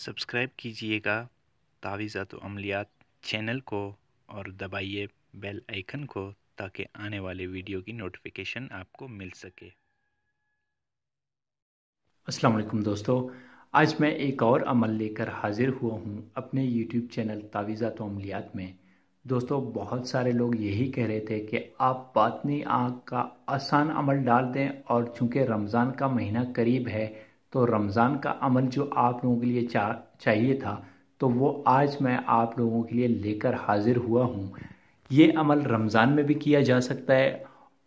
subscribe कीजिएगा तावीज़ात अमलियात channel को और दबाइए बेल आइकन को ताकि आने वाले वीडियो की नोटिफिकेशन आपको मिल सके अस्सलाम वालेकुम दोस्तों आज मैं एक और अमल लेकर हाजिर हुआ हूँ अपने यूट्यूब चैनल तावीज़ात अमलियात में दोस्तों बहुत सारे लोग यही कह रहे थे कि आप बातनी आँख का आसान अमल डाल दें और चूँकि रमज़ान का महीना करीब है तो रमज़ान का अमल जो आप लोगों के लिए चा, चाहिए था तो वो आज मैं आप लोगों के लिए लेकर हाजिर हुआ हूँ ये अमल रमज़ान में भी किया जा सकता है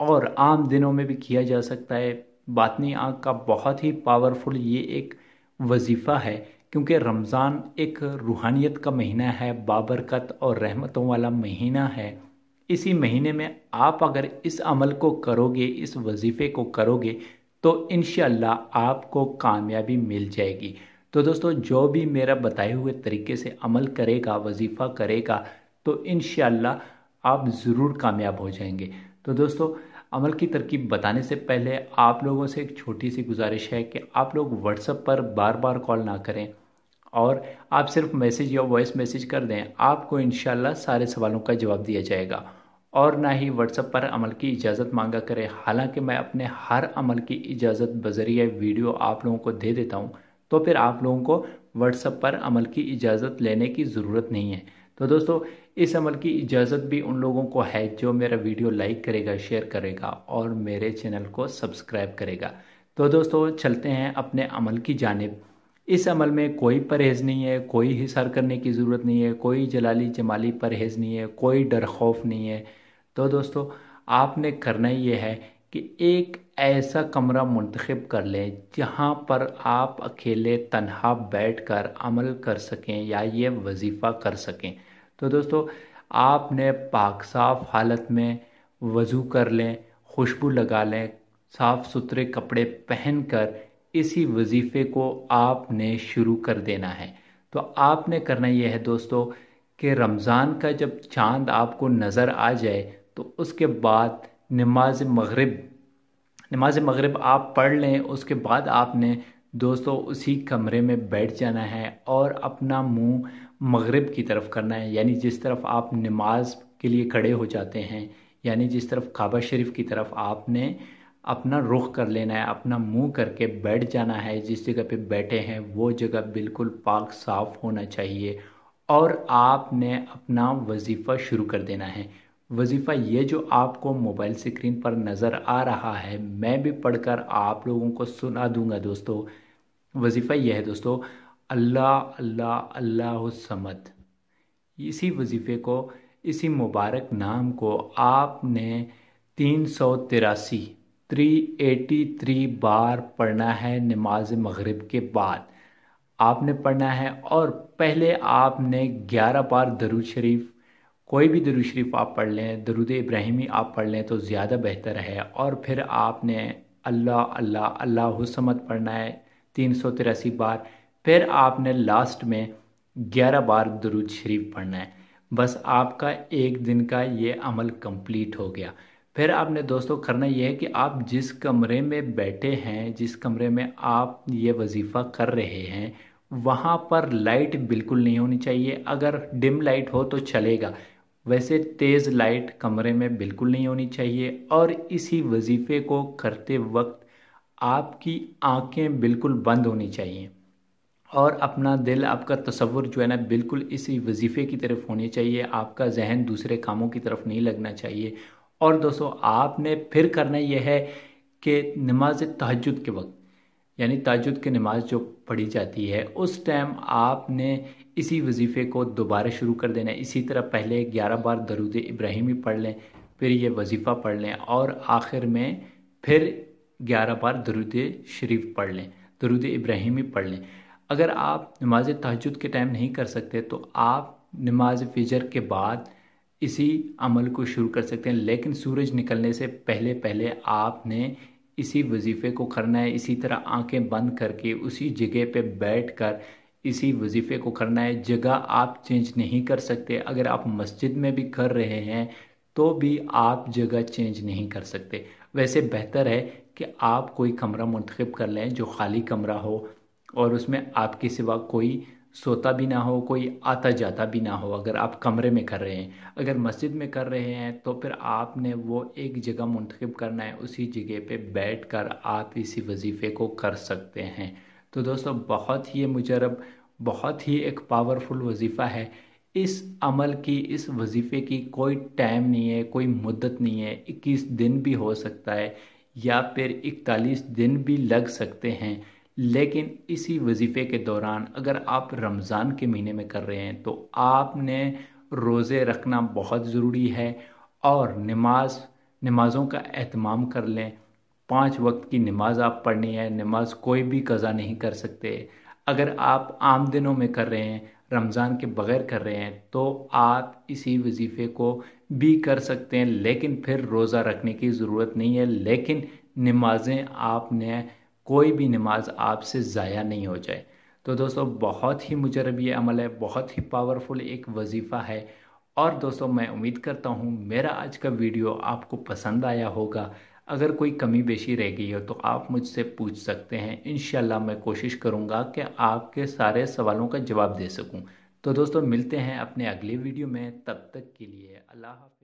और आम दिनों में भी किया जा सकता है बातनी आँख का बहुत ही पावरफुल ये एक वजीफ़ा है क्योंकि रमज़ान एक रूहानियत का महीना है बाबरकत और रहमतों वाला महीना है इसी महीने में आप अगर इस अमल को करोगे इस वजीफ़े को करोगे तो इन आपको कामयाबी मिल जाएगी तो दोस्तों जो भी मेरा बताए हुए तरीके से अमल करेगा वजीफ़ा करेगा तो इन आप ज़रूर कामयाब हो जाएंगे तो दोस्तों अमल की तरकीब बताने से पहले आप लोगों से एक छोटी सी गुजारिश है कि आप लोग व्हाट्सअप पर बार बार कॉल ना करें और आप सिर्फ मैसेज या वॉइस मैसेज कर दें आपको इन सारे सवालों का जवाब दिया जाएगा और ना ही व्हाट्सएप पर अमल की इजाज़त मांगा करें हालांकि मैं अपने हर अमल की इजाज़त बजरिए वीडियो आप लोगों को दे देता हूँ तो फिर आप लोगों को व्हाट्सएप पर अमल की इजाज़त लेने की ज़रूरत नहीं है तो दोस्तों इस अमल की इजाज़त भी उन लोगों को है जो मेरा वीडियो लाइक करेगा शेयर करेगा और मेरे चैनल को सब्सक्राइब करेगा तो दोस्तों चलते हैं अपने अमल की जानब इस अमल में कोई परहेज़ नहीं है कोई हिसार करने की ज़रूरत नहीं है कोई जलाली जमाली परहेज़ नहीं है कोई डर खौफ नहीं है तो दोस्तों आपने करना ये है कि एक ऐसा कमरा मंतखब कर लें जहाँ पर आप अकेले तनहा बैठ कर अमल कर सकें या ये वजीफ़ा कर सकें तो दोस्तों आपने पाक साफ़ हालत में वज़ू कर लें खुशबू लगा लें साफ़ सुथरे कपड़े पहन कर इसी वजीफ़े को आपने शुरू कर देना है तो आपने करना यह है दोस्तों कि रमज़ान का जब चांद आपको नज़र आ जाए तो उसके बाद नमाज मगरब नमाज मग़रब आप पढ़ लें उसके बाद आपने दोस्तों उसी कमरे में बैठ जाना है और अपना मुंह मगरब की तरफ करना है यानी जिस तरफ आप नमाज के लिए खड़े हो जाते हैं यानी जिस तरफ काबा शरीफ की तरफ आपने अपना रुख कर लेना है अपना मुंह करके बैठ जाना है जिस जगह पे बैठे हैं वो जगह बिल्कुल पाक साफ़ होना चाहिए और आपने अपना वजीफ़ा शुरू कर देना है वजीफ़ा ये जो आपको मोबाइल स्क्रीन पर नज़र आ रहा है मैं भी पढ़कर आप लोगों को सुना दूंगा दोस्तों वजीफ़ा यह है दोस्तों अल्लाह अल्लाह अल्लाह समद इसी वजीफ़े को इसी मुबारक नाम को आपने तीन सौ तिरासी थ्री एटी थ्री बार पढ़ना है नमाज मगरिब के बाद आपने पढ़ना है और पहले आपने ग्यारह बार दरुज शरीफ कोई भी दरुद शरीफ आप पढ़ लें दरुद इब्राहिमी आप पढ़ लें तो ज़्यादा बेहतर है और फिर आपने अल्लाह अल्लाह अल्लाह हुसमत पढ़ना है तीन सौ तिरासी बार फिर आपने लास्ट में ग्यारह बार दरुद शरीफ पढ़ना है बस आपका एक दिन का ये अमल कंप्लीट हो गया फिर आपने दोस्तों करना यह है कि आप जिस कमरे में बैठे हैं जिस कमरे में आप ये वजीफ़ा कर रहे हैं वहाँ पर लाइट बिल्कुल नहीं होनी चाहिए अगर डिम लाइट हो तो चलेगा वैसे तेज़ लाइट कमरे में बिल्कुल नहीं होनी चाहिए और इसी वजीफ़े को करते वक्त आपकी आंखें बिल्कुल बंद होनी चाहिए और अपना दिल आपका तसवुर जो है ना बिल्कुल इसी वजीफ़े की तरफ होनी चाहिए आपका जहन दूसरे कामों की तरफ नहीं लगना चाहिए और दोस्तों आपने फिर करना यह है कि नमाज तहजद के वक्त यानी ताजुद की नमाज जो पढ़ी जाती है उस टाइम आपने इसी वजीफ़े को दोबारा शुरू कर देना इसी तरह पहले ग्यारह बार दरुद इब्राहिमी पढ़ लें फिर ये वजीफ़ा पढ़ लें और आखिर में फिर ग्यारह बार दरुद शरीफ पढ़ लें दरुद इब्राहिमी पढ़ लें अगर आप नमाज तहजद के टाइम नहीं कर सकते तो आप नमाज फ़िजर के बाद इसी अमल को शुरू कर सकते हैं लेकिन सूरज निकलने से पहले पहले आपने इसी वजीफ़े को करना है इसी तरह आंखें बंद करके उसी जगह पे बैठकर इसी वजीफ़े को करना है जगह आप चेंज नहीं कर सकते अगर आप मस्जिद में भी कर रहे हैं तो भी आप जगह चेंज नहीं कर सकते वैसे बेहतर है कि आप कोई कमरा मंतखब कर लें जो खाली कमरा हो और उसमें आपके सिवा कोई सोता भी ना हो कोई आता जाता भी ना हो अगर आप कमरे में कर रहे हैं अगर मस्जिद में कर रहे हैं तो फिर आपने वो एक जगह मंतखब करना है उसी जगह पे बैठ कर आप इसी वजीफ़े को कर सकते हैं तो दोस्तों बहुत ही मुजरब बहुत ही एक पावरफुल वजीफ़ा है इस अमल की इस वजीफ़े की कोई टाइम नहीं है कोई मुद्दत नहीं है इक्कीस दिन भी हो सकता है या फिर इकतालीस दिन भी लग सकते हैं लेकिन इसी वजीफ़े के दौरान अगर आप रमज़ान के महीने में कर रहे हैं तो आपने रोज़े रखना बहुत ज़रूरी है और नमाज नमाज़ों का अहतमाम कर लें पांच वक्त की नमाज आप पढ़नी है नमाज कोई भी कज़ा नहीं कर सकते अगर आप आम दिनों में कर रहे हैं रमज़ान के बग़ैर कर रहे हैं तो आप इसी वजीफ़े को भी कर सकते हैं लेकिन फिर रोज़ा रखने की ज़रूरत नहीं है लेकिन नमाजें आपने कोई भी नमाज आपसे ज़ाया नहीं हो जाए तो दोस्तों बहुत ही मुजरब ये अमल है बहुत ही पावरफुल एक वजीफ़ा है और दोस्तों मैं उम्मीद करता हूँ मेरा आज का वीडियो आपको पसंद आया होगा अगर कोई कमी बेशी रह गई हो तो आप मुझसे पूछ सकते हैं इन मैं कोशिश करूँगा कि आपके सारे सवालों का जवाब दे सकूँ तो दोस्तों मिलते हैं अपने अगले वीडियो में तब तक के लिए अल्लाह हाफ